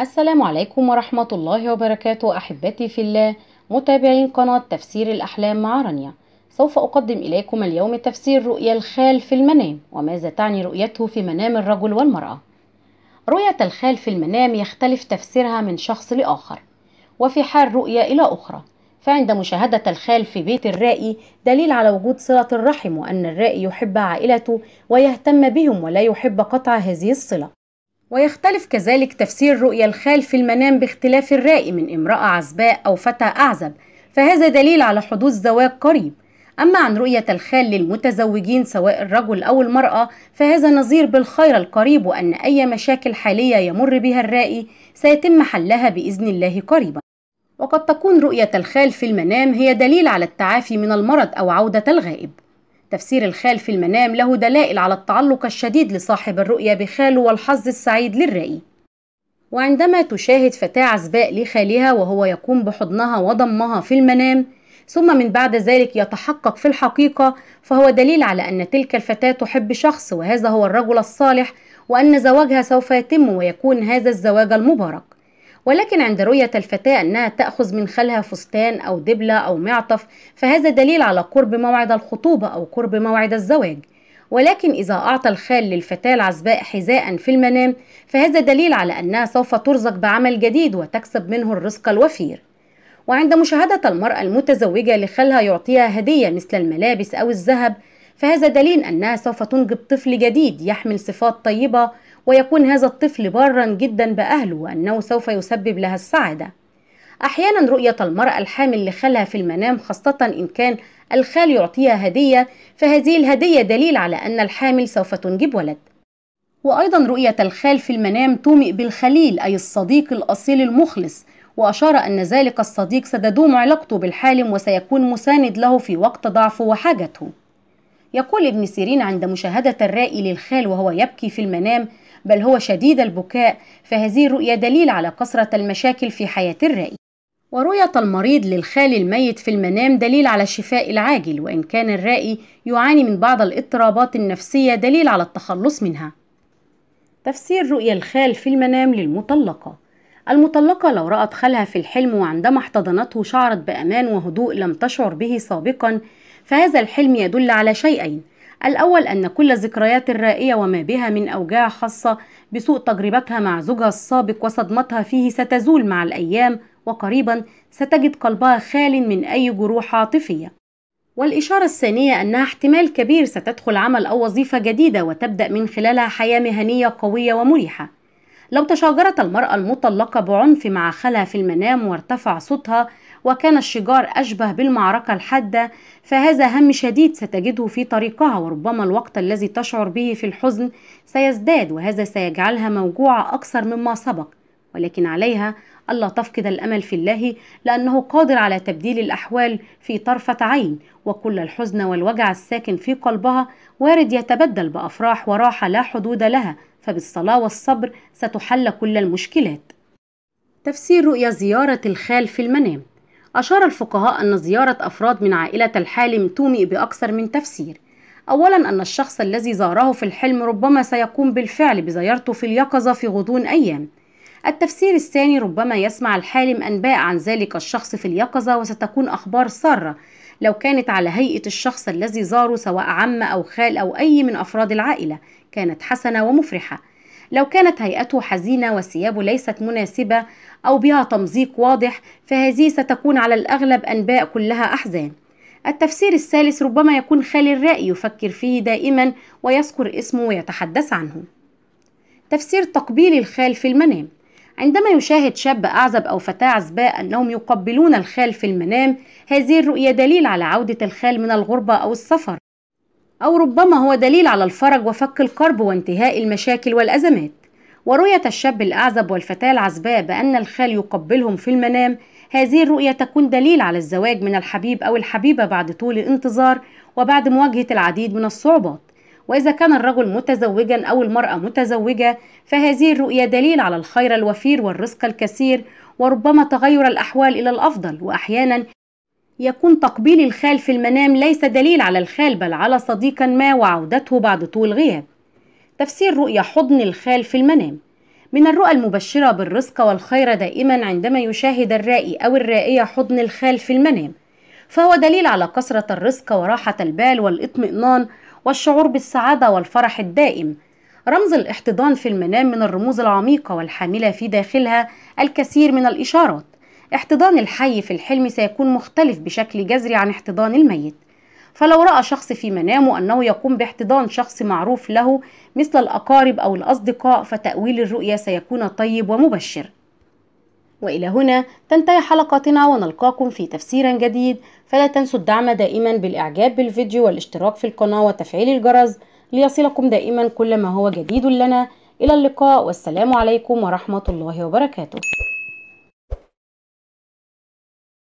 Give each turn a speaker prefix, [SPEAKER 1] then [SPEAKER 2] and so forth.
[SPEAKER 1] السلام عليكم ورحمة الله وبركاته أحبتي في الله متابعين قناة تفسير الأحلام مع رانيا سوف أقدم إليكم اليوم تفسير رؤيا الخال في المنام وماذا تعني رؤيته في منام الرجل والمرأة رؤية الخال في المنام يختلف تفسيرها من شخص لآخر وفي حال رؤية إلى أخرى فعند مشاهدة الخال في بيت الرائي دليل على وجود صلة الرحم وأن الرائي يحب عائلته ويهتم بهم ولا يحب قطع هذه الصلة ويختلف كذلك تفسير رؤيا الخال في المنام باختلاف الرأي من امرأة عزباء أو فتى أعزب فهذا دليل على حدوث زواج قريب أما عن رؤية الخال للمتزوجين سواء الرجل أو المرأة فهذا نظير بالخير القريب وأن أي مشاكل حالية يمر بها الرائي سيتم حلها بإذن الله قريبا وقد تكون رؤية الخال في المنام هي دليل على التعافي من المرض أو عودة الغائب تفسير الخال في المنام له دلائل على التعلق الشديد لصاحب الرؤية بخاله والحظ السعيد للرائي وعندما تشاهد فتاة عزباء لخالها وهو يقوم بحضنها وضمها في المنام ثم من بعد ذلك يتحقق في الحقيقة فهو دليل على أن تلك الفتاة تحب شخص وهذا هو الرجل الصالح وأن زواجها سوف يتم ويكون هذا الزواج المبارك ولكن عند رؤية الفتاة أنها تأخذ من خالها فستان أو دبلة أو معطف فهذا دليل على قرب موعد الخطوبة أو قرب موعد الزواج ولكن إذا أعطى الخال للفتاة العزباء حذاء في المنام فهذا دليل على أنها سوف ترزق بعمل جديد وتكسب منه الرزق الوفير وعند مشاهدة المرأة المتزوجة لخالها يعطيها هدية مثل الملابس أو الذهب فهذا دليل أنها سوف تنجب طفل جديد يحمل صفات طيبة ويكون هذا الطفل بارا جدا بأهله وأنه سوف يسبب لها السعادة أحيانا رؤية المرأة الحامل لخالها في المنام خاصة إن كان الخال يعطيها هدية فهذه الهدية دليل على أن الحامل سوف تنجب ولد وأيضا رؤية الخال في المنام تومئ بالخليل أي الصديق الأصيل المخلص وأشار أن ذلك الصديق ستدوم علاقته بالحالم وسيكون مساند له في وقت ضعفه وحاجته يقول ابن سيرين عند مشاهدة الرائي للخال وهو يبكي في المنام بل هو شديد البكاء فهذه الرؤية دليل على كثرة المشاكل في حياة الرأي ورؤية المريض للخال الميت في المنام دليل على الشفاء العاجل وإن كان الرائي يعاني من بعض الاضطرابات النفسية دليل على التخلص منها تفسير رؤية الخال في المنام للمطلقة المطلقة لو رأت خالها في الحلم وعندما احتضنته شعرت بأمان وهدوء لم تشعر به سابقا فهذا الحلم يدل على شيئين الأول أن كل الذكريات الرائية وما بها من أوجاع خاصة بسوء تجربتها مع زوجها السابق وصدمتها فيه ستزول مع الأيام وقريبا ستجد قلبها خال من أي جروح عاطفية والإشارة الثانية أنها احتمال كبير ستدخل عمل أو وظيفة جديدة وتبدأ من خلالها حياة مهنية قوية ومريحة لو تشاجرت المرأة المطلقة بعنف مع خالها في المنام وارتفع صوتها وكان الشجار أشبه بالمعركة الحادة فهذا هم شديد ستجده في طريقها وربما الوقت الذي تشعر به في الحزن سيزداد وهذا سيجعلها موجوعة أكثر مما سبق ولكن عليها ألا تفقد الأمل في الله لأنه قادر على تبديل الأحوال في طرفة عين وكل الحزن والوجع الساكن في قلبها وارد يتبدل بأفراح وراحة لا حدود لها فبالصلاة والصبر ستحل كل المشكلات. تفسير رؤية زيارة الخال في المنام أشار الفقهاء أن زيارة أفراد من عائلة الحالم تومئ بأكثر من تفسير أولا أن الشخص الذي زاره في الحلم ربما سيقوم بالفعل بزيارته في اليقظة في غضون أيام التفسير الثاني ربما يسمع الحالم أنباء عن ذلك الشخص في اليقظة وستكون أخبار سارة لو كانت على هيئة الشخص الذي زاره سواء عم أو خال أو أي من أفراد العائلة كانت حسنة ومفرحة لو كانت هيئته حزينة وثيابه ليست مناسبة أو بها تمزيق واضح فهذه ستكون على الأغلب أنباء كلها أحزان التفسير الثالث ربما يكون خالي الرأي يفكر فيه دائما ويذكر اسمه ويتحدث عنه تفسير تقبيل الخال في المنام عندما يشاهد شاب أعزب أو فتاة عزباء أنهم يقبلون الخال في المنام هذه الرؤية دليل على عودة الخال من الغربة أو السفر أو ربما هو دليل على الفرج وفك الكرب وانتهاء المشاكل والأزمات ورؤية الشاب الأعزب والفتاة العزباء بأن الخال يقبلهم في المنام هذه الرؤية تكون دليل على الزواج من الحبيب أو الحبيبة بعد طول انتظار وبعد مواجهة العديد من الصعوبات وإذا كان الرجل متزوجا أو المرأة متزوجة فهذه الرؤية دليل على الخير الوفير والرزق الكثير وربما تغير الأحوال إلى الأفضل وأحيانا يكون تقبيل الخال في المنام ليس دليل على الخال بل على صديقا ما وعودته بعد طول غياب تفسير رؤية حضن الخال في المنام من الرؤى المبشرة بالرزق والخير دائما عندما يشاهد الرائي أو الرائية حضن الخال في المنام فهو دليل على كثرة الرزق وراحة البال والإطمئنان والشعور بالسعادة والفرح الدائم رمز الاحتضان في المنام من الرموز العميقة والحاملة في داخلها الكثير من الإشارات احتضان الحي في الحلم سيكون مختلف بشكل جذري عن احتضان الميت فلو رأى شخص في منامه أنه يقوم باحتضان شخص معروف له مثل الأقارب أو الأصدقاء فتأويل الرؤية سيكون طيب ومبشر وإلى هنا تنتهي حلقتنا ونلقاكم في تفسير جديد فلا تنسوا الدعم دائما بالإعجاب بالفيديو والاشتراك في القناة وتفعيل الجرس ليصلكم دائما كل ما هو جديد لنا إلى اللقاء والسلام عليكم ورحمة الله وبركاته